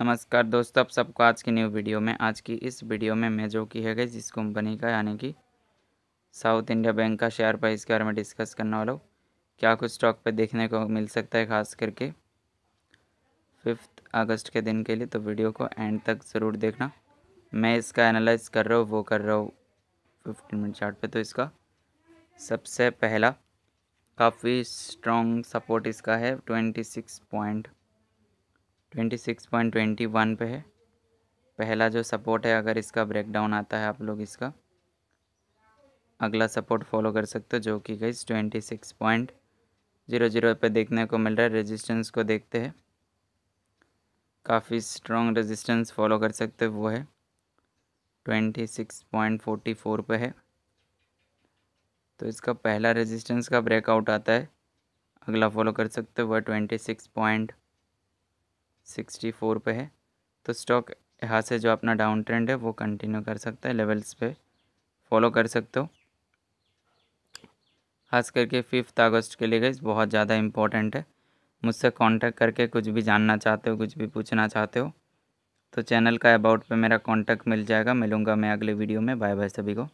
नमस्कार दोस्तों आप सबको आज की न्यू वीडियो में आज की इस वीडियो में मैं जो की है गई जिस कंपनी का यानी कि साउथ इंडिया बैंक का शेयर प्राइस के बारे में डिस्कस करने वाला हूँ क्या कुछ स्टॉक पे देखने को मिल सकता है खास करके फिफ्थ अगस्त के दिन के लिए तो वीडियो को एंड तक ज़रूर देखना मैं इसका एनालाइज कर रहा हूँ वो कर रहा हूँ फिफ्टीन मिनट चार्ट पे तो इसका सबसे पहला काफ़ी स्ट्रॉन्ग सपोर्ट इसका है twenty six point twenty six point twenty one पे है पहला जो सपोर्ट है अगर इसका ब्रेकडाउन आता है आप लोग इसका अगला सपोर्ट फॉलो कर सकते हो जो कि गई twenty six point zero zero पर देखने को मिल रहा है रेजिस्टेंस को देखते हैं काफ़ी स्ट्रॉन्ग रेजिस्टेंस फॉलो कर सकते हो वो है twenty six point forty four पर है तो इसका पहला रेजिस्टेंस का ब्रेकआउट आता है अगला फॉलो कर सकते हो वह twenty six point sixty four पर है तो स्टॉक यहाँ से जो अपना डाउन ट्रेंड है वो कंटिन्यू कर सकता है लेवल्स पे फॉलो कर सकते हो खास करके फिफ्थ अगस्त के लिए गई बहुत ज़्यादा इम्पोर्टेंट है मुझसे कांटेक्ट करके कुछ भी जानना चाहते हो कुछ भी पूछना चाहते हो तो चैनल का अबाउट पे मेरा कांटेक्ट मिल जाएगा मिलूँगा मैं अगले वीडियो में बाय बाय सभी को